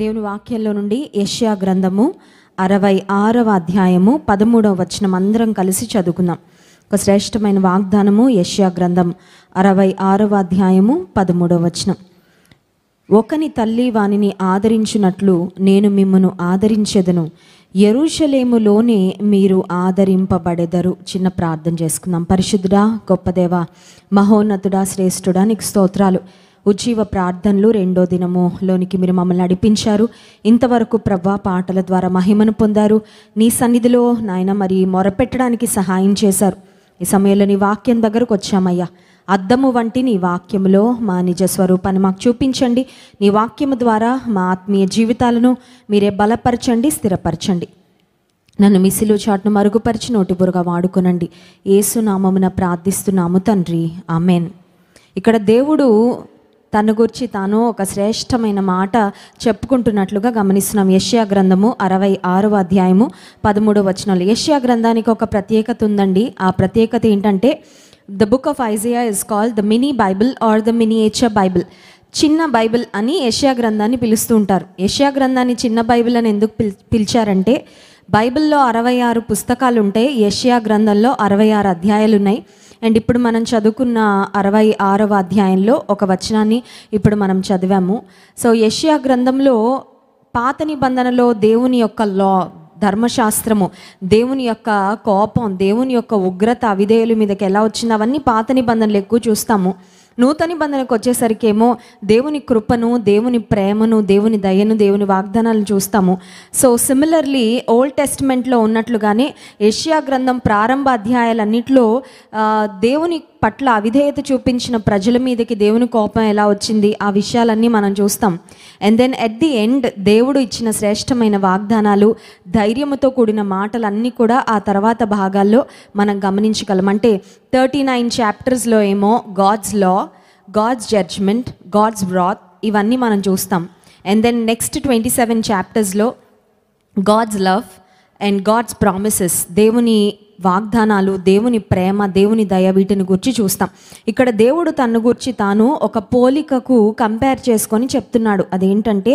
దేవుని వాక్యంలో నుండి యష్యా గ్రంథము అరవై ఆరవ అధ్యాయము పదమూడవ వచనం అందరం కలిసి చదువుకుందాం ఒక శ్రేష్టమైన వాగ్దానము యష్యా గ్రంథం అరవై ఆరవ అధ్యాయము పదమూడవ వచనం ఒకని తల్లి వానిని ఆదరించినట్లు నేను మిమ్మను ఆదరించెదను ఎరుషలేములోనే మీరు ఆదరింపబడెదరు చిన్న ప్రార్థన చేసుకుందాం పరిశుద్ధుడా గొప్పదేవ మహోన్నతుడా శ్రేష్ఠుడా నీకు స్తోత్రాలు ఉజ్జీవ ప్రార్థనలు రెండో దినములోనికి మీరు మమ్మల్ని నడిపించారు ఇంతవరకు ప్రవ్వా పాటల ద్వారా మహిమను పొందారు నీ సన్నిధిలో నాయన మరి మొరపెట్టడానికి సహాయం చేశారు ఈ సమయంలో నీ వాక్యం దగ్గరకు వచ్చామయ్యా అద్దము వంటి నీ వాక్యములో మా నిజ స్వరూపాన్ని మాకు చూపించండి నీ వాక్యము ద్వారా మా ఆత్మీయ జీవితాలను మీరే బలపరచండి స్థిరపరచండి నన్ను మిసిలు చాటును మరుగుపరిచి నోటిబురుగా వాడుకునండి ఏసునామమున ప్రార్థిస్తున్నాము తండ్రి ఆమెన్ ఇక్కడ దేవుడు తన గురించి తాను ఒక శ్రేష్టమైన మాట చెప్పుకుంటున్నట్లుగా గమనిస్తున్నాం యష్యా గ్రంథము అరవై ఆరవ అధ్యాయము పదమూడవ వచనాలు యష్యా గ్రంథానికి ఒక ప్రత్యేకత ఉందండి ఆ ప్రత్యేకత ఏంటంటే the book of Isaiah is called the mini Bible or the miniature Bible చిన్న బైబిల్ అని యష్యా గ్రంథాన్ని పిలుస్తూ ఉంటారు యష్యా గ్రంథాన్ని చిన్న బైబిల్ అని ఎందుకు పిల్ పిలిచారంటే బైబిల్లో అరవై ఆరు పుస్తకాలు ఉంటాయి యష్యా గ్రంథంలో అరవై ఆరు అధ్యాయాలు ఉన్నాయి అండ్ ఇప్పుడు మనం చదువుకున్న అరవై ఆరవ అధ్యాయంలో ఒక వచనాన్ని ఇప్పుడు మనం చదివాము సో యష్యా గ్రంథంలో పాత నిబంధనలో దేవుని యొక్క లా ధర్మశాస్త్రము దేవుని యొక్క కోపం దేవుని యొక్క ఉగ్రత అవిధేయుల మీదకి ఎలా వచ్చింది అవన్నీ పాత నిబంధనలు ఎక్కువ చూస్తాము నూతన నిబంధనకు వచ్చేసరికేమో దేవుని కృపను దేవుని ప్రేమను దేవుని దయను దేవుని వాగ్దానాలను చూస్తాము సో సిమిలర్లీ ఓల్డ్ టెస్ట్మెంట్లో ఉన్నట్లుగానే ఏషియా గ్రంథం ప్రారంభ అధ్యాయాలన్నింటిలో దేవుని పట్ల అవిధేయత చూపించిన ప్రజల మీదకి దేవుని కోపం ఎలా వచ్చింది ఆ విషయాలన్నీ మనం చూస్తాం and then at the end దేవుడు ఇచ్చిన శ్రేష్టమైన వాగ్దానాలు ధైర్యముతో కూడిన మాటలన్నీ కూడా ఆ తర్వాత భాగాల్లో మనం గమనించగలం అంటే థర్టీ నైన్ చాప్టర్స్లో ఏమో God's law God's judgment God's wrath ఇవన్నీ మనం చూస్తాం and then next twenty seven చాప్టర్స్లో God's love and God's promises దేవుని వాగ్దానాలు దేవుని ప్రేమ దేవుని దయ వీటిని గురించి చూస్తాం ఇక్కడ దేవుడు తన్ను గురించి తాను ఒక పోలికకు కంపేర్ చేసుకొని చెప్తున్నాడు అదేంటంటే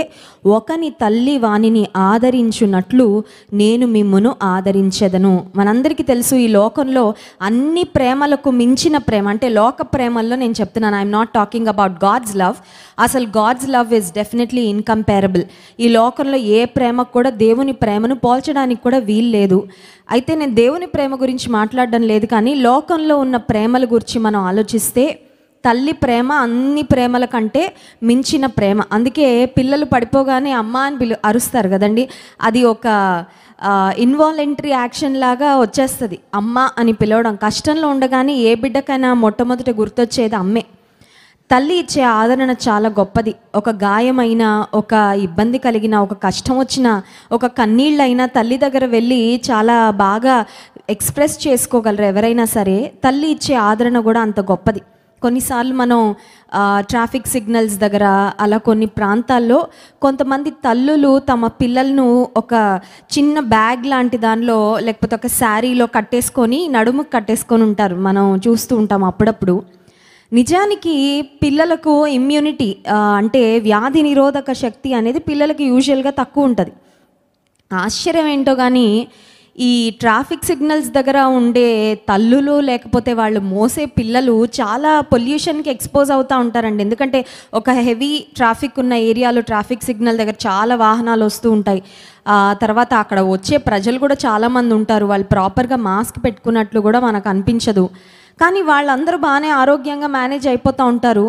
ఒకని తల్లి వాణిని ఆదరించున్నట్లు నేను మిమ్మును ఆదరించదను మనందరికీ తెలుసు ఈ లోకంలో అన్ని ప్రేమలకు మించిన ప్రేమ అంటే లోక ప్రేమల్లో నేను చెప్తున్నాను I'm not talking about God's love అసలు God's love is definitely incomparable ఈ లోకంలో ఏ ప్రేమకు కూడా దేవుని ప్రేమను పోల్చడానికి కూడా వీలు లేదు అయితే నేను దేవుని ప్రేమ గురించి మాట్లాడడం లేదు కానీ లోకంలో ఉన్న ప్రేమల గురించి మనం ఆలోచిస్తే తల్లి ప్రేమ అన్ని ప్రేమల కంటే మించిన ప్రేమ అందుకే పిల్లలు పడిపోగానే అమ్మ అని పిలు అరుస్తారు కదండి అది ఒక ఇన్వాలంటరీ యాక్షన్ లాగా వచ్చేస్తుంది అమ్మ అని పిలవడం కష్టంలో ఉండగానే ఏ బిడ్డకైనా మొట్టమొదట గుర్తొచ్చేది అమ్మే తల్లి ఇచ్చే ఆదరణ చాలా గొప్పది ఒక గాయమైన ఒక ఇబ్బంది కలిగిన ఒక కష్టం వచ్చిన ఒక కన్నీళ్ళైనా తల్లి దగ్గర వెళ్ళి చాలా బాగా ఎక్స్ప్రెస్ చేసుకోగలరు ఎవరైనా సరే తల్లి ఇచ్చే ఆదరణ కూడా అంత గొప్పది కొన్నిసార్లు మనం ట్రాఫిక్ సిగ్నల్స్ దగ్గర అలా కొన్ని ప్రాంతాల్లో కొంతమంది తల్లులు తమ పిల్లలను ఒక చిన్న బ్యాగ్ లాంటి దానిలో లేకపోతే ఒక శారీలో కట్టేసుకొని నడుముకు కట్టేసుకొని ఉంటారు మనం చూస్తూ ఉంటాం అప్పుడప్పుడు నిజానికి పిల్లలకు ఇమ్యూనిటీ అంటే వ్యాధి నిరోధక శక్తి అనేది పిల్లలకి యూజువల్గా తక్కువ ఉంటుంది ఆశ్చర్యం ఏంటో కానీ ఈ ట్రాఫిక్ సిగ్నల్స్ దగ్గర ఉండే తల్లులు లేకపోతే వాళ్ళు మోసే పిల్లలు చాలా పొల్యూషన్కి ఎక్స్పోజ్ అవుతూ ఉంటారండి ఎందుకంటే ఒక హెవీ ట్రాఫిక్ ఉన్న ఏరియాలో ట్రాఫిక్ సిగ్నల్ దగ్గర చాలా వాహనాలు వస్తూ ఉంటాయి తర్వాత అక్కడ వచ్చే ప్రజలు కూడా చాలామంది ఉంటారు వాళ్ళు ప్రాపర్గా మాస్క్ పెట్టుకున్నట్లు కూడా మనకు అనిపించదు కానీ వాళ్ళందరూ బాగానే ఆరోగ్యంగా మేనేజ్ అయిపోతూ ఉంటారు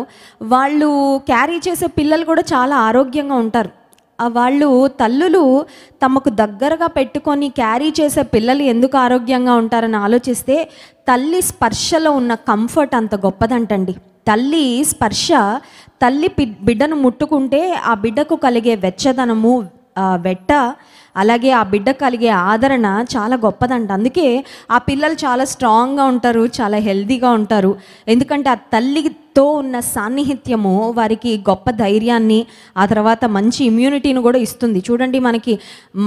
వాళ్ళు క్యారీ చేసే పిల్లలు కూడా చాలా ఆరోగ్యంగా ఉంటారు వాళ్ళు తల్లులు తమకు దగ్గరగా పెట్టుకొని క్యారీ చేసే పిల్లలు ఎందుకు ఆరోగ్యంగా ఉంటారని ఆలోచిస్తే తల్లి స్పర్శలో ఉన్న కంఫర్ట్ అంత గొప్పదంటండి తల్లి స్పర్శ తల్లి బిడ్డను ముట్టుకుంటే ఆ బిడ్డకు కలిగే వెచ్చదనము వెట్ట అలాగే ఆ బిడ్డ కలిగే ఆదరణ చాలా గొప్పదంట అందుకే ఆ పిల్లలు చాలా స్ట్రాంగ్గా ఉంటారు చాలా హెల్దీగా ఉంటారు ఎందుకంటే ఆ తల్లితో ఉన్న సాన్నిహిత్యము వారికి గొప్ప ధైర్యాన్ని ఆ తర్వాత మంచి ఇమ్యూనిటీని కూడా ఇస్తుంది చూడండి మనకి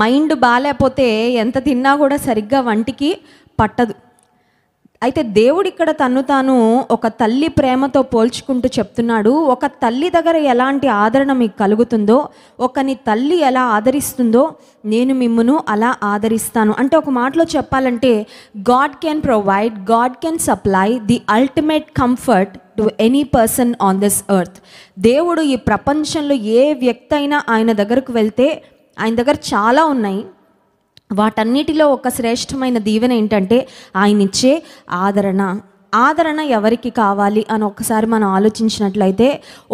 మైండ్ బాగాలేకపోతే ఎంత తిన్నా కూడా సరిగ్గా వంటికి పట్టదు అయితే దేవుడు ఇక్కడ తను తాను ఒక తల్లి ప్రేమతో పోల్చుకుంటూ చెప్తున్నాడు ఒక తల్లి దగ్గర ఎలాంటి ఆదరణ మీకు కలుగుతుందో ఒకని తల్లి ఎలా ఆదరిస్తుందో నేను మిమ్మను అలా ఆదరిస్తాను అంటే ఒక మాటలో చెప్పాలంటే God can provide God can supply the ultimate comfort to any person on this earth దేవుడు ఈ ప్రపంచంలో ఏ వ్యక్తి అయినా ఆయన దగ్గరకు వెళ్తే ఆయన దగ్గర చాలా ఉన్నాయి వాటన్నిటిలో ఒక శ్రేష్టమైన దీవెన ఏంటంటే ఆయనిచ్చే ఆదరణ ఆదరణ ఎవరికి కావాలి అని ఒకసారి మనం ఆలోచించినట్లయితే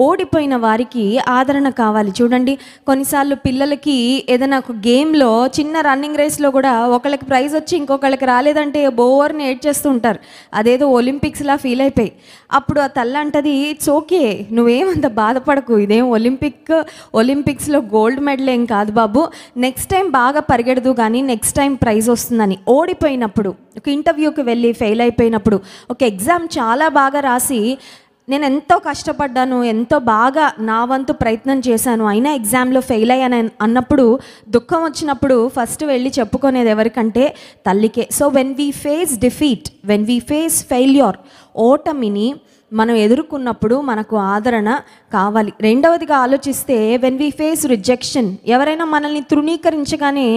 ఓడిపోయిన వారికి ఆదరణ కావాలి చూడండి కొన్నిసార్లు పిల్లలకి ఏదైనా ఒక గేమ్లో చిన్న రన్నింగ్ రేస్లో కూడా ఒకళ్ళకి ప్రైజ్ వచ్చి ఇంకొకళ్ళకి రాలేదంటే బోవర్ని ఏడ్ చేస్తూ ఉంటారు అదేదో ఒలింపిక్స్లా ఫీల్ అయిపోయి అప్పుడు ఆ తల్లి అంటది ఇట్స్ ఓకే నువ్వేమంత బాధపడకు ఇదేం ఒలింపిక్ ఒలింపిక్స్లో గోల్డ్ మెడల్ ఏం కాదు బాబు నెక్స్ట్ టైం బాగా పరిగెడదు కానీ నెక్స్ట్ టైం ప్రైజ్ వస్తుందని ఓడిపోయినప్పుడు ఒక ఇంటర్వ్యూకి వెళ్ళి ఫెయిల్ అయిపోయినప్పుడు ఒక ఎగ్జామ్ చాలా బాగా రాసి నేను ఎంతో కష్టపడ్డాను ఎంతో బాగా నా వంతు ప్రయత్నం చేశాను అయినా ఎగ్జామ్లో ఫెయిల్ అయ్యాను అన్నప్పుడు దుఃఖం వచ్చినప్పుడు ఫస్ట్ వెళ్ళి చెప్పుకునేది ఎవరికంటే తల్లికే so when we face defeat when we face failure ఓటమిని మనం ఎదుర్కొన్నప్పుడు మనకు ఆదరణ కావాలి రెండవదిగా ఆలోచిస్తే వెన్ వీ ఫేస్ రిజెక్షన్ ఎవరైనా మనల్ని తృణీకరించగానే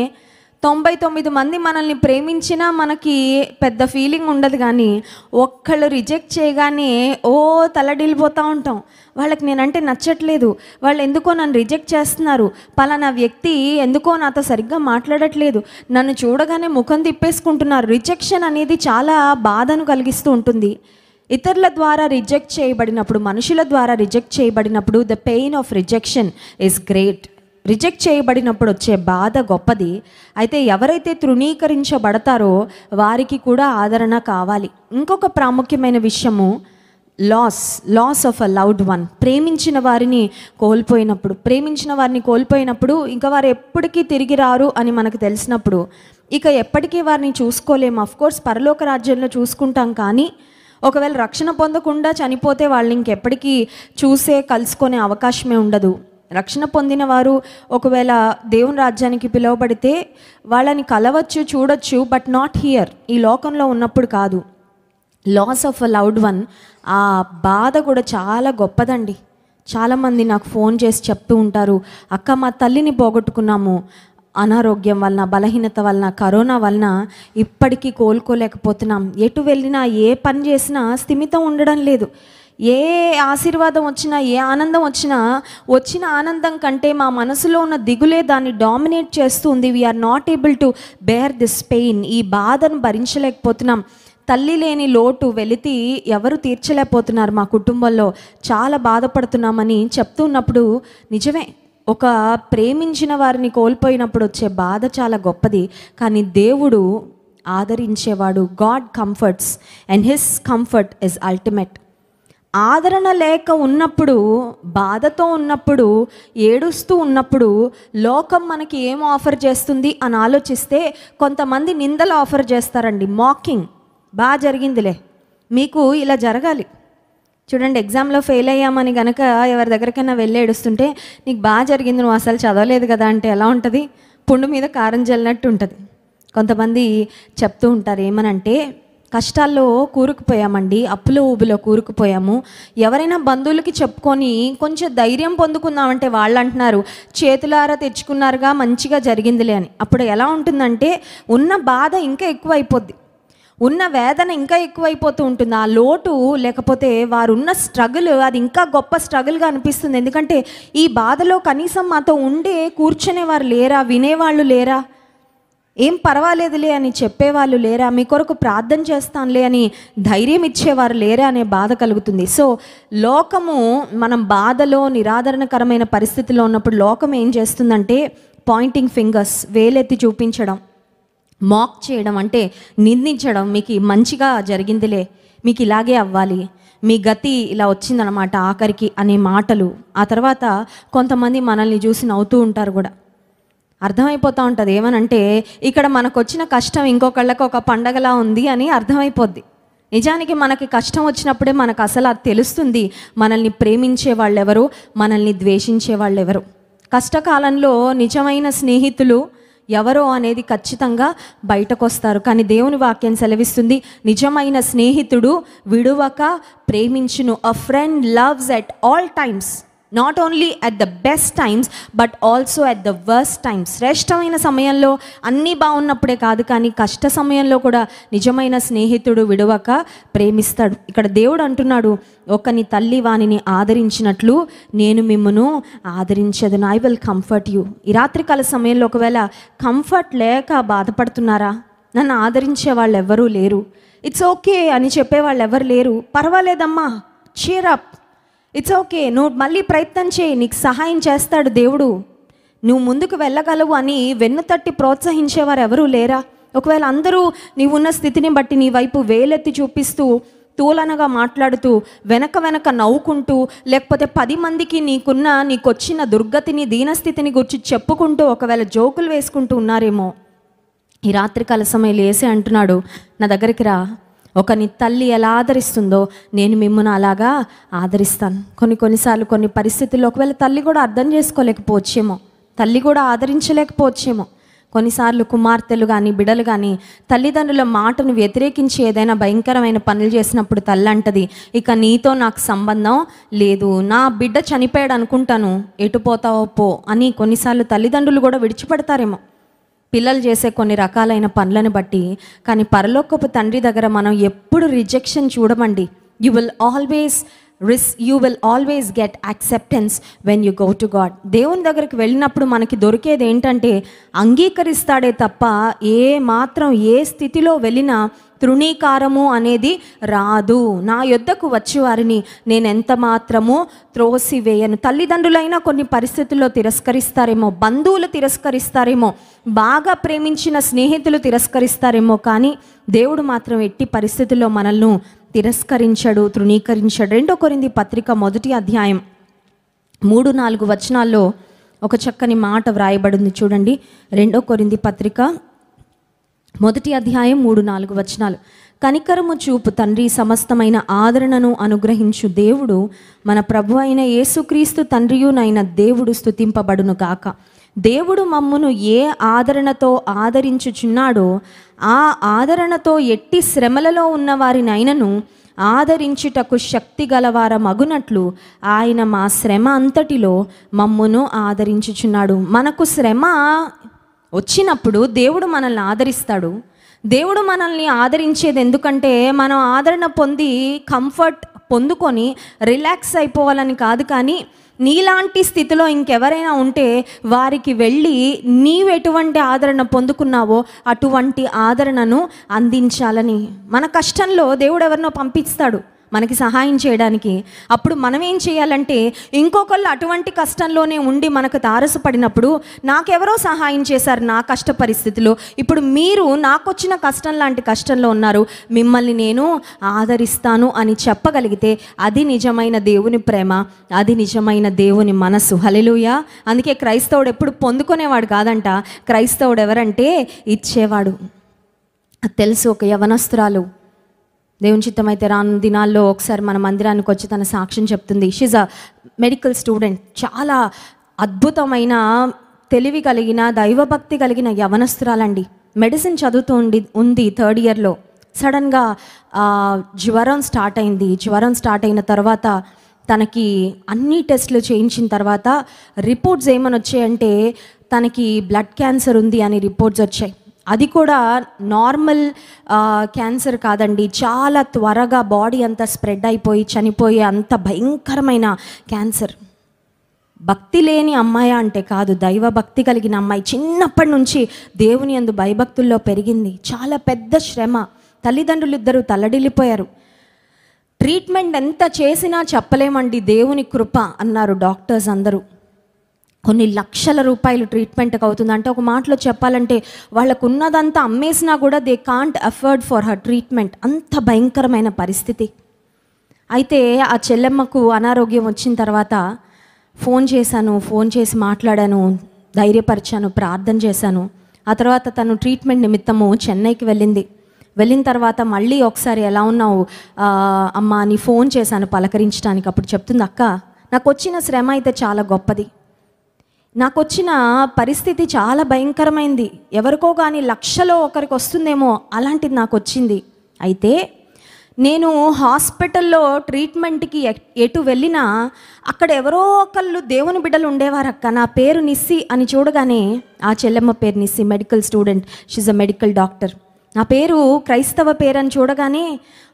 తొంభై తొమ్మిది మంది మనల్ని ప్రేమించినా మనకి పెద్ద ఫీలింగ్ ఉండదు కానీ ఒక్కళ్ళు రిజెక్ట్ చేయగానే ఓ తలడిల్లిపోతూ ఉంటాం వాళ్ళకి నేనంటే నచ్చట్లేదు వాళ్ళు ఎందుకో నన్ను రిజెక్ట్ చేస్తున్నారు పలానా వ్యక్తి ఎందుకో నాతో సరిగ్గా మాట్లాడట్లేదు నన్ను చూడగానే ముఖం తిప్పేసుకుంటున్నారు రిజెక్షన్ అనేది చాలా బాధను కలిగిస్తూ ఉంటుంది ఇతరుల ద్వారా రిజెక్ట్ చేయబడినప్పుడు మనుషుల ద్వారా రిజెక్ట్ చేయబడినప్పుడు the pain of rejection is great reject చేయబడినప్పుడు వచ్చే బాధ గొప్పది అయితే ఎవరైతే తృణీకరించబడతారో వారికి కూడా ఆదరణ కావాలి ఇంకొక ప్రాముఖ్యమైన విషయము loss loss of a loved one ప్రేమించిన వారిని కోల్పోయినప్పుడు ప్రేమించిన వారిని కోల్పోయినప్పుడు ఇంకా వారు ఎప్పటికీ తిరిగి రారు అని మనకు తెలిసినప్పుడు ఇక ఎప్పటికీ వారిని చూసుకోలేము అఫ్ కోర్స్ పరలోక రాజ్యంలో చూసుకుంటాం కానీ ఒకవేళ రక్షణ పొందకుండా చనిపోతే వాళ్ళని ఇంకెప్పటికీ చూసే కలుసుకునే అవకాశమే ఉండదు రక్షణ పొందిన వారు ఒకవేళ దేవుని రాజ్యానికి పిలువబడితే వాళ్ళని కలవచ్చు చూడొచ్చు బట్ నాట్ హియర్ ఈ లోకంలో ఉన్నప్పుడు కాదు loss of a loved one ఆ బాధ కూడా చాలా గొప్పదండి చాలామంది నాకు ఫోన్ చేసి చెప్తూ ఉంటారు అక్క మా తల్లిని పోగొట్టుకున్నాము అనారోగ్యం వలన బలహీనత వలన కరోనా వలన ఇప్పటికీ కోలుకోలేకపోతున్నాం ఎటు వెళ్ళినా ఏ పని చేసినా స్థిమితం ఉండడం లేదు ఏ ఆశీర్వాదం వచ్చినా ఏ ఆనందం వచ్చినా వచ్చిన ఆనందం కంటే మా మనసులో ఉన్న దిగులే దాన్ని డామినేట్ చేస్తుంది we are not able to bear this pain ఈ బాధను భరించలేకపోతున్నాం తల్లి లేని లోటు వెళితి ఎవరు తీర్చలేకపోతున్నారు మా కుటుంబంలో చాలా బాధపడుతున్నామని చెప్తున్నప్పుడు నిజమే ఒక ప్రేమించిన వారిని కోల్పోయినప్పుడు వచ్చే బాధ చాలా గొప్పది కానీ దేవుడు ఆదరించేవాడు God comforts and his comfort is ultimate ఆదరణ లేక ఉన్నప్పుడు బాధతో ఉన్నప్పుడు ఏడుస్తూ ఉన్నప్పుడు లోకం మనకి ఏం ఆఫర్ చేస్తుంది అని ఆలోచిస్తే కొంతమంది నిందలు ఆఫర్ చేస్తారండి మాకింగ్ బాగా జరిగిందిలే మీకు ఇలా జరగాలి చూడండి ఎగ్జామ్లో ఫెయిల్ అయ్యామని గనక ఎవరి దగ్గరికైనా వెళ్ళి ఏడుస్తుంటే నీకు బాగా జరిగింది నువ్వు అసలు చదవలేదు కదా అంటే ఎలా ఉంటుంది పుండు మీద కారం జల్లినట్టు ఉంటుంది కొంతమంది చెప్తూ ఉంటారు ఏమనంటే కష్టాల్లో కూరుకుపోయామండి అప్పుల ఊబిలో కూరుకుపోయాము ఎవరైనా బంధువులకి చెప్పుకొని కొంచెం ధైర్యం పొందుకుందామంటే వాళ్ళు అంటున్నారు చేతులారా తెచ్చుకున్నారుగా మంచిగా జరిగిందిలే అని అప్పుడు ఎలా ఉంటుందంటే ఉన్న బాధ ఇంకా ఎక్కువ ఉన్న వేదన ఇంకా ఎక్కువైపోతూ ఉంటుంది ఆ లోటు లేకపోతే వారున్న స్ట్రగుల్ అది ఇంకా గొప్ప స్ట్రగుల్గా అనిపిస్తుంది ఎందుకంటే ఈ బాధలో కనీసం మాతో ఉండే కూర్చునేవారు లేరా వినేవాళ్ళు లేరా ఏం పర్వాలేదులే అని చెప్పేవాళ్ళు లేరా మీ కొరకు ప్రార్థన చేస్తానులే అని ధైర్యం ఇచ్చేవారు లేరా అనే బాధ కలుగుతుంది సో లోకము మనం బాధలో నిరాదరణకరమైన పరిస్థితిలో ఉన్నప్పుడు లోకం ఏం చేస్తుందంటే పాయింటింగ్ ఫింగర్స్ వేలెత్తి చూపించడం మాక్ చేయడం అంటే నిందించడం మీకు మంచిగా జరిగిందిలే మీకు ఇలాగే అవ్వాలి మీ గతి ఇలా వచ్చిందనమాట ఆఖరికి అనే మాటలు ఆ తర్వాత కొంతమంది మనల్ని చూసి నవ్వుతూ ఉంటారు కూడా అర్థమైపోతూ ఉంటుంది ఏమనంటే ఇక్కడ మనకు వచ్చిన కష్టం ఇంకొకళ్ళకి ఒక పండగలా ఉంది అని అర్థమైపోద్ది నిజానికి మనకి కష్టం వచ్చినప్పుడే మనకు అసలు అది తెలుస్తుంది మనల్ని ప్రేమించే వాళ్ళెవరు మనల్ని ద్వేషించే వాళ్ళెవరు కష్టకాలంలో నిజమైన స్నేహితులు ఎవరో అనేది ఖచ్చితంగా బయటకు వస్తారు కానీ దేవుని వాక్యం సెలవిస్తుంది నిజమైన స్నేహితుడు విడువక ప్రేమించును a friend loves at all times not only at the best times but also at the worst times శ్రేష్టమైన సమయంలో అన్నీ బాగున్నప్పుడే కాదు కానీ కష్ట సమయంలో కూడా నిజమైన స్నేహితుడు విడవక ప్రేమిస్తాడు ఇక్కడ దేవుడు అంటున్నాడు ఒకని తల్లి వాణిని ఆదరించినట్లు నేను మిమ్మను ఆదరించదు ఐ విల్ కంఫర్ట్ యూ ఈ రాత్రికాల సమయంలో ఒకవేళ కంఫర్ట్ లేక బాధపడుతున్నారా నన్ను ఆదరించే వాళ్ళు ఎవరూ లేరు ఇట్స్ ఓకే అని చెప్పే వాళ్ళు ఎవరు లేరు పర్వాలేదమ్మా చీరప్ ఇట్స్ ఓకే నువ్వు మళ్ళీ ప్రయత్నం చేయి నీకు సహాయం చేస్తాడు దేవుడు నువ్వు ముందుకు వెళ్ళగలవు అని వెన్ను తట్టి ప్రోత్సహించేవారు ఎవరూ లేరా ఒకవేళ అందరూ నీవున్న స్థితిని బట్టి నీ వైపు వేలెత్తి చూపిస్తూ తూలనగా మాట్లాడుతూ వెనక వెనక నవ్వుకుంటూ లేకపోతే పది మందికి నీకున్న నీకొచ్చిన దుర్గతిని దీనస్థితిని గురించి చెప్పుకుంటూ ఒకవేళ జోకులు వేసుకుంటూ ఉన్నారేమో ఈ రాత్రికాల సమయంలో లేసే అంటున్నాడు నా దగ్గరికి రా ఒకని తల్లి ఎలా ఆదరిస్తుందో నేను మిమ్మల్ని అలాగా ఆదరిస్తాను కొన్ని కొన్నిసార్లు కొన్ని పరిస్థితుల్లో ఒకవేళ తల్లి కూడా అర్థం చేసుకోలేకపోవచ్చేమో తల్లి కూడా ఆదరించలేకపోవచ్చేమో కొన్నిసార్లు కుమార్తెలు కానీ బిడలు కానీ తల్లిదండ్రుల మాటను వ్యతిరేకించి ఏదైనా భయంకరమైన పనులు చేసినప్పుడు తల్లి అంటది ఇక నీతో నాకు సంబంధం లేదు నా బిడ్డ చనిపోయాడు అనుకుంటాను ఎటు పోతావో పో అని కొన్నిసార్లు తల్లిదండ్రులు కూడా విడిచిపెడతారేమో పిల్లలు చేసే కొన్ని రకాలైన పనులను బట్టి కానీ పరలోకపు తండ్రి దగ్గర మనం ఎప్పుడు రిజెక్షన్ చూడమండి యు విల్ ఆల్వేస్ రిస్ you will always get acceptance when you go to God దేవుని దగ్గరికి వెళ్ళినప్పుడు మనకి దొరికేది ఏంటంటే అంగీకరిస్తాడే తప్ప ఏ మాత్రం ఏ స్థితిలో వెళ్ళినా తృణీకారము అనేది రాదు నా యొద్దకు వచ్చి వారిని నేను ఎంత మాత్రము త్రోసివేయను తల్లిదండ్రులైన కొన్ని పరిస్థితుల్లో తిరస్కరిస్తారేమో బంధువులు తిరస్కరిస్తారేమో బాగా ప్రేమించిన స్నేహితులు తిరస్కరిస్తారేమో కానీ దేవుడు మాత్రం ఎట్టి పరిస్థితుల్లో మనల్ని తిరస్కరించడు తృణీకరించడు రెండో కొరింది పత్రిక మొదటి అధ్యాయం మూడు నాలుగు వచనాల్లో ఒక చక్కని మాట వ్రాయబడింది చూడండి రెండో కొరింది పత్రిక మొదటి అధ్యాయం మూడు నాలుగు వచనాలు కనికరము చూపు తండ్రి సమస్తమైన ఆదరణను అనుగ్రహించు దేవుడు మన ప్రభు అయిన యేసుక్రీస్తు తండ్రియునైన దేవుడు స్థుతింపబడును కాక దేవుడు మమ్మును ఏ ఆదరణతో ఆదరించుచున్నాడో ఆ ఆదరణతో ఎట్టి శ్రమలలో ఉన్నవారినైనను ఆదరించుటకు శక్తి గలవార మగునట్లు ఆయన మా శ్రమ అంతటిలో మమ్మును ఆదరించుచున్నాడు మనకు శ్రమ వచ్చినప్పుడు దేవుడు మనల్ని ఆదరిస్తాడు దేవుడు మనల్ని ఆదరించేది ఎందుకంటే మనం ఆదరణ పొంది కంఫర్ట్ పొందుకొని రిలాక్స్ అయిపోవాలని కాదు కానీ నీలాంటి స్థితిలో ఇంకెవరైనా ఉంటే వారికి వెళ్ళి నీవు ఎటువంటి ఆదరణ పొందుకున్నావో అటువంటి ఆదరణను అందించాలని మన కష్టంలో దేవుడు ఎవరినో పంపిస్తాడు మనకి సహాయం చేయడానికి అప్పుడు మనం ఏం చేయాలంటే ఇంకొకళ్ళు అటువంటి కష్టంలోనే ఉండి మనకు తారసపడినప్పుడు నాకెవరో సహాయం చేశారు నా కష్ట పరిస్థితిలో ఇప్పుడు మీరు నాకొచ్చిన కష్టం లాంటి కష్టంలో ఉన్నారు మిమ్మల్ని నేను ఆదరిస్తాను అని చెప్పగలిగితే అది నిజమైన దేవుని ప్రేమ అది నిజమైన దేవుని మనసు హలెలుయ అందుకే క్రైస్తవుడు ఎప్పుడు పొందుకునేవాడు కాదంట క్రైస్తవుడు ఎవరంటే ఇచ్చేవాడు తెలుసు ఒక యవనస్తురాలు దేవుని చిత్తం అయితే రాను దినాల్లో ఒకసారి మన మందిరానికి వచ్చి తన సాక్ష్యం చెప్తుంది షీజ్ అ మెడికల్ స్టూడెంట్ చాలా అద్భుతమైన తెలివి కలిగిన దైవభక్తి కలిగిన యవనస్తురాలండి మెడిసిన్ చదువుతూ ఉండి ఉంది థర్డ్ ఇయర్లో సడన్గా జ్వరం స్టార్ట్ అయింది జ్వరం స్టార్ట్ అయిన తర్వాత తనకి అన్ని టెస్ట్లు చేయించిన తర్వాత రిపోర్ట్స్ ఏమని వచ్చాయంటే తనకి బ్లడ్ క్యాన్సర్ ఉంది అని రిపోర్ట్స్ వచ్చాయి అది కూడా నార్మల్ క్యాన్సర్ కాదండి చాలా త్వరగా బాడీ అంతా స్ప్రెడ్ అయిపోయి చనిపోయే అంత భయంకరమైన క్యాన్సర్ భక్తి లేని అమ్మాయి అంటే కాదు దైవ భక్తి కలిగిన అమ్మాయి చిన్నప్పటి నుంచి దేవుని అందు భయభక్తుల్లో పెరిగింది చాలా పెద్ద శ్రమ తల్లిదండ్రులు ఇద్దరు తల్లడిల్లిపోయారు ట్రీట్మెంట్ ఎంత చేసినా చెప్పలేమండి దేవుని కృప అన్నారు డాక్టర్స్ అందరూ కొన్ని లక్షల రూపాయలు ట్రీట్మెంట్కి అవుతుంది అంటే ఒక మాటలో చెప్పాలంటే వాళ్ళకు ఉన్నదంతా అమ్మేసినా కూడా they can't afford for her treatment అంత భయంకరమైన పరిస్థితి అయితే ఆ చెల్లెమ్మకు అనారోగ్యం వచ్చిన తర్వాత ఫోన్ చేశాను ఫోన్ చేసి మాట్లాడాను ధైర్యపరిచాను ప్రార్థన చేశాను ఆ తర్వాత తను ట్రీట్మెంట్ నిమిత్తము చెన్నైకి వెళ్ళింది వెళ్ళిన తర్వాత మళ్ళీ ఒకసారి ఎలా ఉన్నావు అమ్మ అని ఫోన్ చేశాను పలకరించడానికి అప్పుడు చెప్తుంది అక్క నాకు వచ్చిన శ్రమ అయితే చాలా గొప్పది నాకు వచ్చిన పరిస్థితి చాలా భయంకరమైంది ఎవరికో కానీ లక్షలో ఒకరికి వస్తుందేమో అలాంటిది నాకు వచ్చింది అయితే నేను హాస్పిటల్లో ట్రీట్మెంట్కి ఎటు వెళ్ళినా అక్కడ ఎవరో ఒకళ్ళు దేవుని బిడ్డలు ఉండేవారక్క నా పేరు నిస్సి అని చూడగానే ఆ చెల్లెమ్మ పేరు Nissi medical student she's a medical doctor నా పేరు క్రైస్తవ పేరు అని చూడగానే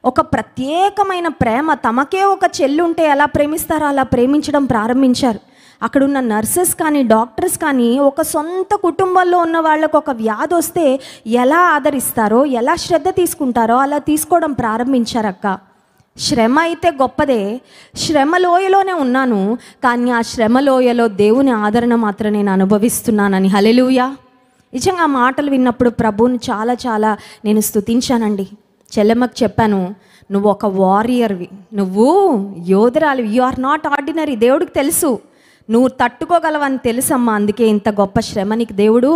ఒక ప్రత్యేకమైన ప్రేమ తమకే ఒక చెల్లుంటే ఎలా ప్రేమిస్తారో అలా ప్రేమించడం ప్రారంభించారు అక్కడ ఉన్న నర్సెస్ కానీ డాక్టర్స్ కానీ ఒక సొంత కుటుంబంలో ఉన్న వాళ్ళకు ఒక వ్యాధి వస్తే ఎలా ఆదరిస్తారో ఎలా శ్రద్ధ తీసుకుంటారో అలా తీసుకోవడం ప్రారంభించారక్క శ్రమ అయితే గొప్పదే శ్రమలోయలోనే ఉన్నాను కానీ ఆ శ్రమలోయలో దేవుని ఆదరణ మాత్రం నేను అనుభవిస్తున్నానని హలెలుయా నిజంగా ఆ మాటలు విన్నప్పుడు ప్రభువుని చాలా చాలా నేను స్థుతించానండి చెల్లెమ్మకు చెప్పాను నువ్వు ఒక వారియర్వి నువ్వు యోధురాలు యు ఆర్ నాట్ ఆర్డినరీ దేవుడికి తెలుసు నువ్వు తట్టుకోగలవని తెలుసమ్మా అందుకే ఇంత గొప్ప శ్రమ నీకు దేవుడు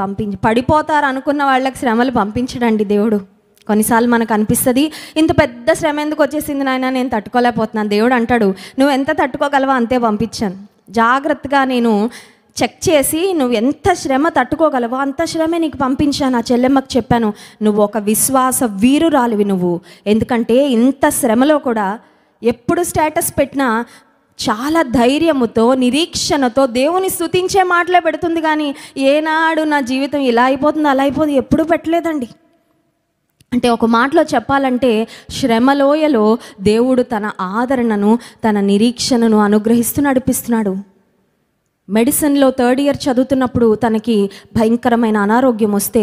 పంపించి పడిపోతారు అనుకున్న వాళ్ళకి శ్రమలు పంపించడండి దేవుడు కొన్నిసార్లు మనకు అనిపిస్తుంది ఇంత పెద్ద శ్రమ ఎందుకు వచ్చేసింది నాయన నేను తట్టుకోలేకపోతున్నాను దేవుడు అంటాడు నువ్వు ఎంత తట్టుకోగలవా అంతే పంపించాను జాగ్రత్తగా నేను చెక్ చేసి నువ్వు ఎంత శ్రమ తట్టుకోగలవో అంత శ్రమే నీకు పంపించాను ఆ చెల్లెమ్మకు చెప్పాను నువ్వు ఒక విశ్వాస వీరురాలివి నువ్వు ఎందుకంటే ఇంత శ్రమలో కూడా ఎప్పుడు స్టేటస్ పెట్టినా చాలా ధైర్యముతో నిరీక్షణతో దేవుని స్థుతించే మాటలే పెడుతుంది కానీ ఏనాడు నా జీవితం ఇలా అయిపోతుంది అలా అయిపోతుంది ఎప్పుడూ పెట్టలేదండి అంటే ఒక మాటలో చెప్పాలంటే శ్రమలోయలో దేవుడు తన ఆదరణను తన నిరీక్షణను అనుగ్రహిస్తూ నడిపిస్తున్నాడు మెడిసిన్లో థర్డ్ ఇయర్ చదువుతున్నప్పుడు తనకి భయంకరమైన అనారోగ్యం వస్తే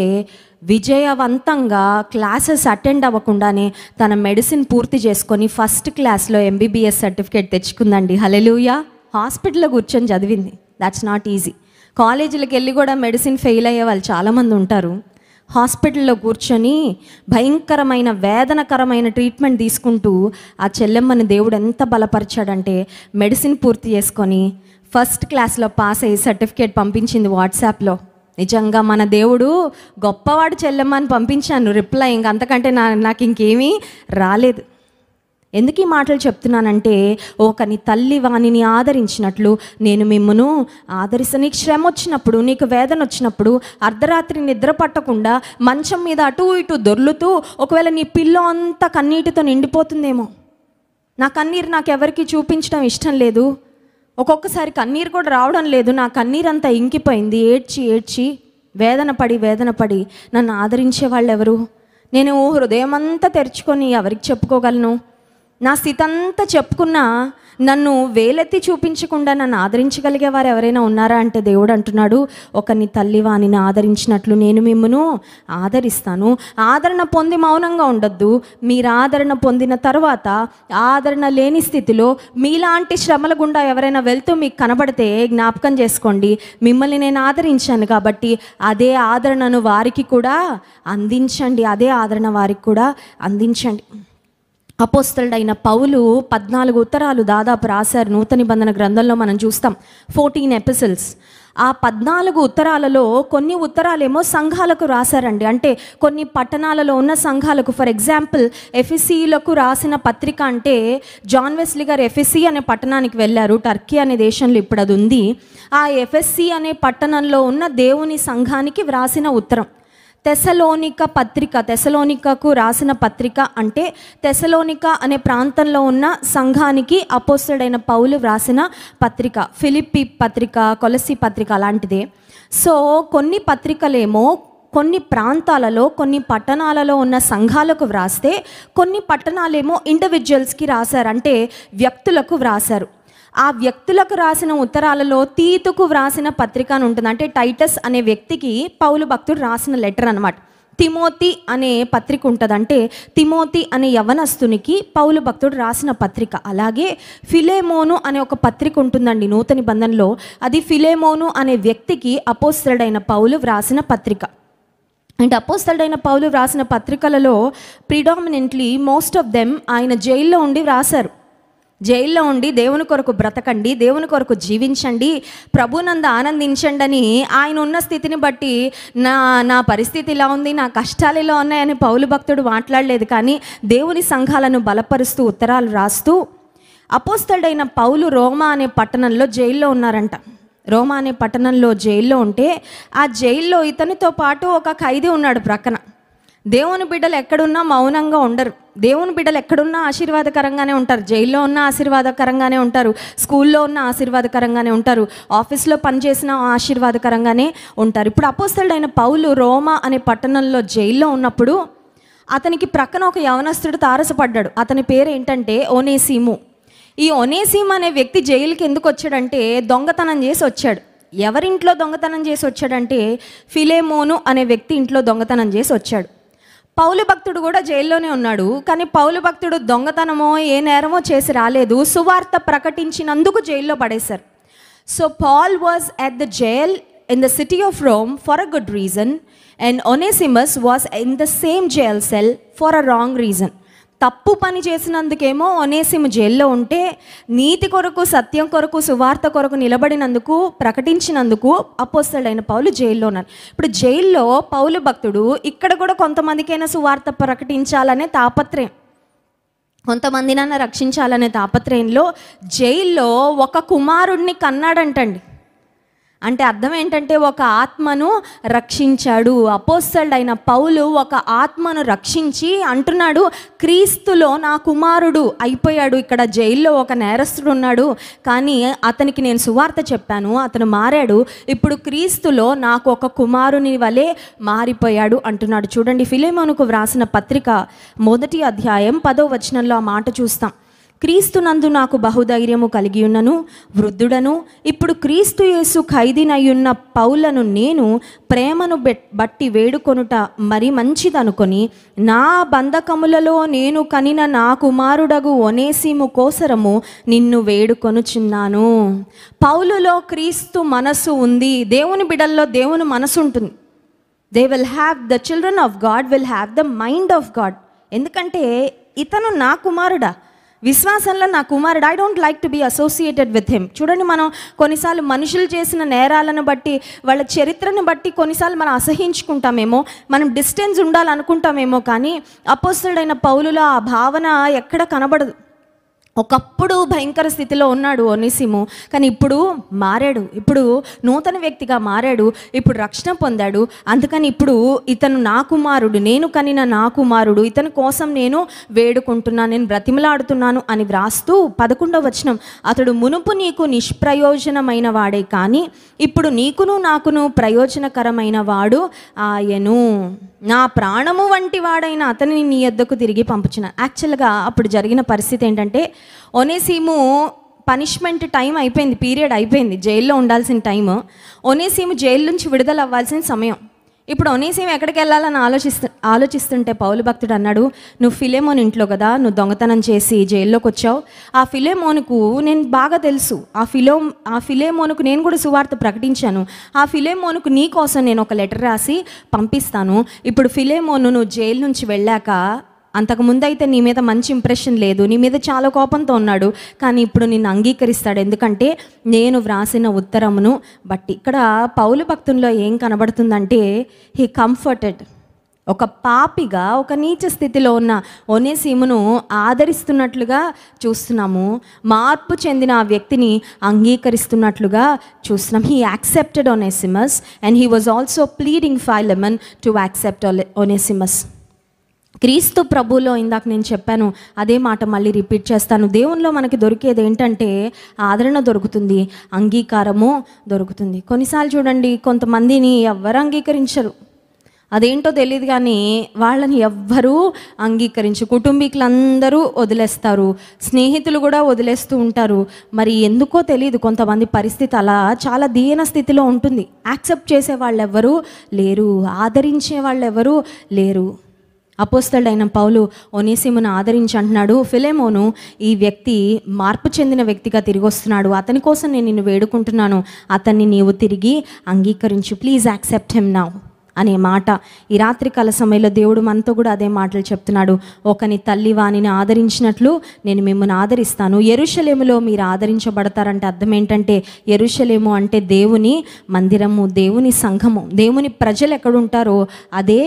విజయవంతంగా క్లాసెస్ అటెండ్ అవ్వకుండానే తన మెడిసిన్ పూర్తి చేసుకొని ఫస్ట్ క్లాస్లో ఎంబీబీఎస్ సర్టిఫికేట్ తెచ్చుకుందండి హలెలుయా హాస్పిటల్లో కూర్చొని చదివింది దాట్స్ నాట్ ఈజీ కాలేజీలకు వెళ్ళి కూడా మెడిసిన్ ఫెయిల్ అయ్యే వాళ్ళు చాలామంది ఉంటారు హాస్పిటల్లో కూర్చొని భయంకరమైన వేదనకరమైన ట్రీట్మెంట్ తీసుకుంటూ ఆ చెల్లెమ్మని దేవుడు ఎంత బలపరిచాడంటే మెడిసిన్ పూర్తి చేసుకొని ఫస్ట్ క్లాస్లో పాస్ అయ్యి సర్టిఫికేట్ పంపించింది వాట్సాప్లో నిజంగా మన దేవుడు గొప్పవాడు చెల్లెమ్మని పంపించాను రిప్లై ఇంక అంతకంటే నా నాకు ఇంకేమీ రాలేదు ఎందుకు ఈ మాటలు చెప్తున్నానంటే ఒకని తల్లి వాణిని ఆదరించినట్లు నేను మిమ్మను ఆదరిస్త నీకు శ్రమ వచ్చినప్పుడు నీకు వేదన వచ్చినప్పుడు అర్ధరాత్రి నిద్ర పట్టకుండా మంచం మీద అటు ఇటు దొర్లుతూ ఒకవేళ నీ పిల్లో అంతా కన్నీటితో నిండిపోతుందేమో నా కన్నీరు నాకెవరికి చూపించడం ఇష్టం లేదు ఒక్కొక్కసారి కన్నీరు కూడా రావడం లేదు నా కన్నీరంతా ఇంకిపోయింది ఏడ్చి ఏడ్చి వేదన పడి వేదన పడి నన్ను ఆదరించే వాళ్ళు ఎవరు నేను హృదయం అంతా తెరుచుకొని ఎవరికి చెప్పుకోగలను నా స్థితి అంతా చెప్పుకున్నా నన్ను వేలెత్తి చూపించకుండా నన్ను ఆదరించగలిగే వారు ఎవరైనా ఉన్నారా అంటే దేవుడు అంటున్నాడు ఒకని తల్లి వానిని ఆదరించినట్లు నేను మిమ్మను ఆదరిస్తాను ఆదరణ పొంది మౌనంగా ఉండొద్దు మీరు ఆదరణ పొందిన తర్వాత ఆదరణ లేని స్థితిలో మీలాంటి శ్రమల గుండా ఎవరైనా వెళ్తూ మీకు కనబడితే జ్ఞాపకం చేసుకోండి మిమ్మల్ని నేను ఆదరించాను కాబట్టి అదే ఆదరణను వారికి కూడా అందించండి అదే ఆదరణ వారికి కూడా అందించండి అపోస్తలుడైన పౌలు పద్నాలుగు ఉత్తరాలు దాదాపు రాశారు నూతన నిబంధన గ్రంథంలో మనం చూస్తాం ఫోర్టీన్ ఎపిసిల్స్ ఆ పద్నాలుగు ఉత్తరాలలో కొన్ని ఉత్తరాలేమో సంఘాలకు రాశారండి అంటే కొన్ని పట్టణాలలో ఉన్న సంఘాలకు ఫర్ ఎగ్జాంపుల్ ఎఫ్ఎస్సీలకు రాసిన పత్రిక అంటే జాన్ వెస్లీ గారు ఎఫ్ఎస్సీ అనే పట్టణానికి వెళ్ళారు టర్కీ అనే దేశంలో ఇప్పుడు అది ఉంది ఆ ఎఫ్ఎస్సీ అనే పట్టణంలో ఉన్న దేవుని సంఘానికి వ్రాసిన ఉత్తరం తెసలోనిక పత్రిక తెసలోనికకు రాసిన పత్రిక అంటే తెసలోనిక అనే ప్రాంతంలో ఉన్న సంఘానికి అపోస్టడైన పౌలు వ్రాసిన పత్రిక ఫిలిప్పి పత్రిక కొలసి పత్రిక అలాంటిదే సో కొన్ని పత్రికలేమో కొన్ని ప్రాంతాలలో కొన్ని పట్టణాలలో ఉన్న సంఘాలకు వ్రాస్తే కొన్ని పట్టణాలేమో ఇండివిజువల్స్కి రాశారు అంటే వ్యక్తులకు వ్రాసారు ఆ వ్యక్తులకు రాసిన ఉత్తరాలలో తీతుకు వ్రాసిన పత్రిక అని ఉంటుంది అంటే టైటస్ అనే వ్యక్తికి పౌలు భక్తుడు రాసిన లెటర్ అనమాట తిమోతి అనే పత్రిక ఉంటుందంటే తిమోతి అనే యవనస్తునికి పౌలు భక్తుడు రాసిన పత్రిక అలాగే ఫిలేమోను అనే ఒక పత్రిక ఉంటుందండి నూతన బంధంలో అది ఫిలేమోను అనే వ్యక్తికి అపోస్తడైన పౌలు వ్రాసిన పత్రిక అండ్ అపోస్తడైన పౌలు వ్రాసిన పత్రికలలో ప్రిడామినెంట్లీ మోస్ట్ ఆఫ్ దెమ్ ఆయన జైల్లో ఉండి వ్రాసారు జైల్లో ఉండి దేవుని కొరకు బ్రతకండి దేవుని కొరకు జీవించండి ప్రభునంద ఆనందించండి అని ఆయన ఉన్న స్థితిని బట్టి నా నా పరిస్థితి ఇలా ఉంది నా కష్టాలు ఇలా ఉన్నాయని పౌలు భక్తుడు మాట్లాడలేదు కానీ దేవుని సంఘాలను బలపరుస్తూ ఉత్తరాలు రాస్తూ అపోస్తడైన పౌలు రోమా అనే పట్టణంలో జైల్లో ఉన్నారంట రోమా అనే పట్టణంలో జైల్లో ఉంటే ఆ జైల్లో ఇతనితో పాటు ఒక ఖైదీ ఉన్నాడు ప్రక్కన దేవుని బిడ్డలు ఎక్కడున్నా మౌనంగా ఉండరు దేవుని బిడ్డలు ఎక్కడున్నా ఆశీర్వాదకరంగానే ఉంటారు జైల్లో ఉన్న ఆశీర్వాదకరంగానే ఉంటారు స్కూల్లో ఉన్న ఆశీర్వాదకరంగానే ఉంటారు ఆఫీస్లో పనిచేసిన ఆశీర్వాదకరంగానే ఉంటారు ఇప్పుడు అపోస్తడైన పౌలు రోమా అనే పట్టణంలో జైల్లో ఉన్నప్పుడు అతనికి ప్రక్కన ఒక యవనస్తుడు తారసపడ్డాడు అతని పేరు ఏంటంటే ఓనేసీము ఈ ఒనేసీమ్ అనే వ్యక్తి జైలుకి ఎందుకు వచ్చాడంటే దొంగతనం చేసి వచ్చాడు ఎవరింట్లో దొంగతనం చేసి వచ్చాడంటే ఫిలేమోను అనే వ్యక్తి ఇంట్లో దొంగతనం చేసి వచ్చాడు పౌలు భక్తుడు కూడా జైల్లోనే ఉన్నాడు కానీ పౌలు భక్తుడు దొంగతనమో ఏ నేరమో చేసి రాలేదు సువార్త ప్రకటించినందుకు జైల్లో పడేశారు so Paul was at the jail in the city of Rome for a good reason and Onesimus was in the same jail cell for a wrong reason తప్పు పని చేసినందుకేమో ఒనేసిము జైల్లో ఉంటే నీతి కొరకు సత్యం కొరకు సువార్త కొరకు నిలబడినందుకు ప్రకటించినందుకు అపోస్తడైన పౌలు జైల్లో ఉన్నారు ఇప్పుడు జైల్లో పౌలు భక్తుడు ఇక్కడ కూడా కొంతమందికైనా సువార్త ప్రకటించాలనే తాపత్రయం కొంతమందినైనా రక్షించాలనే తాపత్రయంలో జైల్లో ఒక కుమారుణ్ణి కన్నాడంటండి అంటే అర్థం ఏంటంటే ఒక ఆత్మను రక్షించాడు అపోస్తల్డ్ అయిన పౌలు ఒక ఆత్మను రక్షించి అంటున్నాడు క్రీస్తులో నా కుమారుడు అయిపోయాడు ఇక్కడ జైల్లో ఒక నేరస్తుడు ఉన్నాడు కానీ అతనికి నేను సువార్త చెప్పాను అతను మారాడు ఇప్పుడు క్రీస్తులో నాకు ఒక కుమారుని వలె మారిపోయాడు అంటున్నాడు చూడండి ఫిలిమోనుకు వ్రాసిన పత్రిక మొదటి అధ్యాయం పదో వచనంలో ఆ మాట చూస్తాం క్రీస్తునందు నాకు బహుధైర్యము కలిగి ఉన్నను వృద్ధుడను ఇప్పుడు క్రీస్తు యేసు ఖైదీనయ్యున్న పౌలను నేను ప్రేమను బట్టి వేడుకొనుట మరి మంచిదనుకొని నా బంధకములలో నేను కనిన నా కుమారుడగు ఒనేసిము కోసరము నిన్ను వేడుకొనుచున్నాను పౌలులో క్రీస్తు మనసు ఉంది దేవుని బిడల్లో దేవుని మనసు ఉంటుంది they will have the children of God will have the mind of God ఎందుకంటే ఇతను నా కుమారుడా విశ్వాసంలో నా కుమారుడు I don't like to be associated with him చూడండి మనం కొన్నిసార్లు మనుషులు చేసిన నేరాలను బట్టి వాళ్ళ చరిత్రను బట్టి కొన్నిసార్లు మనం అసహించుకుంటామేమో మనం డిస్టెన్స్ ఉండాలనుకుంటామేమో కానీ అపోస్తుడైన పౌలులో ఆ భావన ఎక్కడ కనబడదు ఒకప్పుడు భయంకర స్థితిలో ఉన్నాడు ఒనిసిము కానీ ఇప్పుడు మారాడు ఇప్పుడు నూతన వ్యక్తిగా మారాడు ఇప్పుడు రక్షణ పొందాడు అందుకని ఇప్పుడు ఇతను నా కుమారుడు నేను కనిన నా కుమారుడు ఇతని కోసం నేను వేడుకుంటున్నాను నేను బ్రతిమలాడుతున్నాను అని వ్రాస్తూ పదకొండవ వచనం అతడు మునుపు నీకు నిష్ప్రయోజనమైన వాడే కానీ ఇప్పుడు నీకును నాకును ప్రయోజనకరమైన వాడు ఆయను నా ప్రాణము వంటి వాడైన అతనిని నీ వద్దకు తిరిగి పంపుచున్నాను యాక్చువల్గా అప్పుడు జరిగిన పరిస్థితి ఏంటంటే ఒనేసీము పనిష్మెంట్ టైం అయిపోయింది పీరియడ్ అయిపోయింది జైల్లో ఉండాల్సిన టైం ఒనేసీము జైలు నుంచి విడుదల అవ్వాల్సిన సమయం ఇప్పుడు ఒనేసీము ఎక్కడికి వెళ్ళాలని ఆలోచిస్తు ఆలోచిస్తుంటే పౌలు భక్తుడు అన్నాడు నువ్వు ఫిలేమోన్ ఇంట్లో కదా నువ్వు దొంగతనం చేసి జైల్లోకి వచ్చావు ఆ ఫిలేమోనుకు నేను బాగా తెలుసు ఆ ఫిలో ఆ ఫిలేమోనుకు నేను కూడా సువార్త ప్రకటించాను ఆ ఫిలేమోనుకు నీ కోసం నేను ఒక లెటర్ రాసి పంపిస్తాను ఇప్పుడు ఫిలేమోను నువ్వు జైలు నుంచి వెళ్ళాక అయితే నీ మీద మంచి ఇంప్రెషన్ లేదు నీ మీద చాలా కోపంతో ఉన్నాడు కానీ ఇప్పుడు నిన్ను అంగీకరిస్తాడు ఎందుకంటే నేను వ్రాసిన ఉత్తరమును బట్టి ఇక్కడ పౌలు భక్తుల్లో ఏం కనబడుతుందంటే హీ కంఫర్టెడ్ ఒక పాపిగా ఒక నీచ స్థితిలో ఉన్న ఒనేసీమును ఆదరిస్తున్నట్లుగా చూస్తున్నాము మార్పు చెందిన ఆ వ్యక్తిని అంగీకరిస్తున్నట్లుగా చూస్తున్నాం he accepted Onesimus and he was also pleading Philemon to accept Onesimus క్రీస్తు ప్రభులో ఇందాక నేను చెప్పాను అదే మాట మళ్ళీ రిపీట్ చేస్తాను దేవునిలో మనకి దొరికేది ఏంటంటే ఆదరణ దొరుకుతుంది అంగీకారము దొరుకుతుంది కొన్నిసార్లు చూడండి కొంతమందిని ఎవరు అంగీకరించరు అదేంటో తెలియదు కానీ వాళ్ళని ఎవ్వరూ అంగీకరించు కుటుంబీకులందరూ వదిలేస్తారు స్నేహితులు కూడా వదిలేస్తూ ఉంటారు మరి ఎందుకో తెలియదు కొంతమంది పరిస్థితి అలా చాలా దీన స్థితిలో ఉంటుంది యాక్సెప్ట్ చేసే వాళ్ళు వాళ్ళెవ్వరూ లేరు ఆదరించే వాళ్ళు ఎవరూ లేరు అపోస్తడైన పౌలు ఒనేసిమును ఆదరించి అంటున్నాడు ఫిలేమోను ఈ వ్యక్తి మార్పు చెందిన వ్యక్తిగా తిరిగి వస్తున్నాడు అతని కోసం నేను నిన్ను వేడుకుంటున్నాను అతన్ని నీవు తిరిగి అంగీకరించు ప్లీజ్ యాక్సెప్ట్ హెమ్ నౌ అనే మాట ఈ రాత్రికాల సమయంలో దేవుడు మనతో కూడా అదే మాటలు చెప్తున్నాడు ఒకని తల్లి వాణిని ఆదరించినట్లు నేను మిమ్మల్ని ఆదరిస్తాను ఎరుషలేములో మీరు ఆదరించబడతారంటే అర్థం ఏంటంటే ఎరుషలేము అంటే దేవుని మందిరము దేవుని సంఘము దేవుని ప్రజలు ఎక్కడుంటారో అదే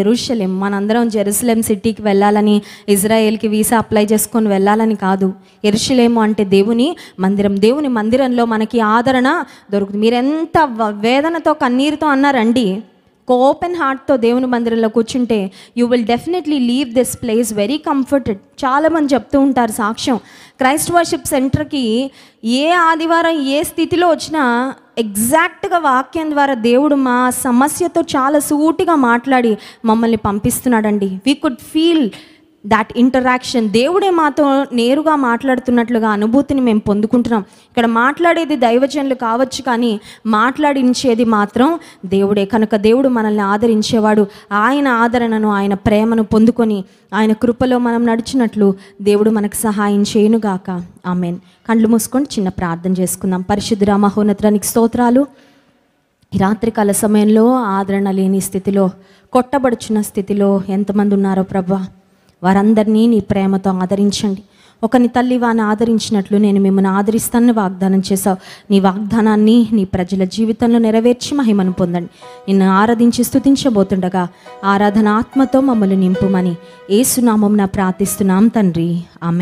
ఎరుషలేం మనందరం జెరూసలేం సిటీకి వెళ్ళాలని ఇజ్రాయెల్కి వీసా అప్లై చేసుకొని వెళ్ళాలని కాదు ఎరుషలేము అంటే దేవుని మందిరం దేవుని మందిరంలో మనకి ఆదరణ దొరుకుతుంది మీరెంత వేదనతో కన్నీరుతో అన్నారండి ఒక ఓపెన్ హార్ట్తో దేవుని మందిరంలో కూర్చుంటే you will definitely leave this place very comforted చాలామంది చెప్తూ ఉంటారు సాక్ష్యం క్రైస్ట్ వర్షిప్ సెంటర్కి ఏ ఆదివారం ఏ స్థితిలో వచ్చినా ఎగ్జాక్ట్గా వాక్యం ద్వారా దేవుడు మా సమస్యతో చాలా సూటిగా మాట్లాడి మమ్మల్ని పంపిస్తున్నాడండి we could feel that interaction దేవుడే మాతో నేరుగా మాట్లాడుతున్నట్లుగా అనుభూతిని మేము పొందుకుంటున్నాం ఇక్కడ మాట్లాడేది దైవజనులు కావచ్చు కానీ మాట్లాడించేది మాత్రం దేవుడే కనుక దేవుడు మనల్ని ఆదరించేవాడు ఆయన ఆదరణను ఆయన ప్రేమను పొందుకొని ఆయన కృపలో మనం నడిచినట్లు దేవుడు మనకు సహాయం చేయనుగాక ఆమెన్ కండ్లు మూసుకొని చిన్న ప్రార్థన చేసుకుందాం పరిశుద్ధుర మహోన్నతానికి స్తోత్రాలు రాత్రికాల సమయంలో ఆదరణ లేని స్థితిలో కొట్టబడుచున్న స్థితిలో ఎంతమంది ఉన్నారో ప్రభా వారందరినీ నీ ప్రేమతో ఆదరించండి ఒకని తల్లి వాని ఆదరించినట్లు నేను మిమ్మల్ని ఆదరిస్తానని వాగ్దానం చేశావు నీ వాగ్దానాన్ని నీ ప్రజల జీవితంలో నెరవేర్చి మహిమను పొందండి నిన్ను ఆరాధించి స్థుతించబోతుండగా ఆరాధన ఆత్మతో మమ్మల్ని నింపుమని ఏసునామం ప్రార్థిస్తున్నాం తండ్రి ఆమె